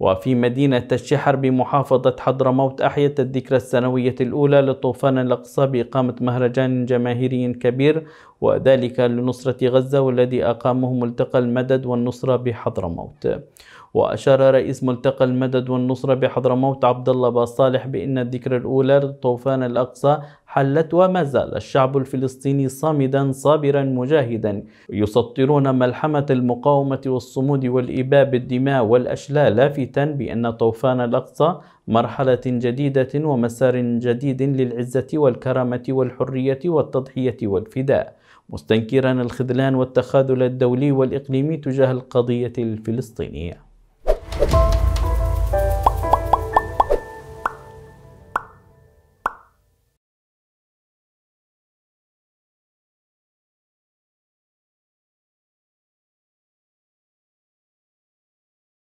وفي مدينة الشحر بمحافظة حضرموت أحيت الذكرى السنوية الأولى لطوفان الأقصى بإقامة مهرجان جماهيري كبير وذلك لنصرة غزة والذي أقامه ملتقى المدد والنصرة بحضرموت وأشار رئيس ملتقى المدد والنصرة بحضرموت عبد الله باصالح بأن الذكرى الأولى لطوفان الأقصى حلت وما زال الشعب الفلسطيني صامدا صابرا مجاهدا يسطرون ملحمة المقاومة والصمود والإباء بالدماء والأشلاء لافتا بأن طوفان الأقصى مرحلة جديدة ومسار جديد للعزة والكرامة والحرية والتضحية والفداء مستنكرا الخذلان والتخاذل الدولي والإقليمي تجاه القضية الفلسطينية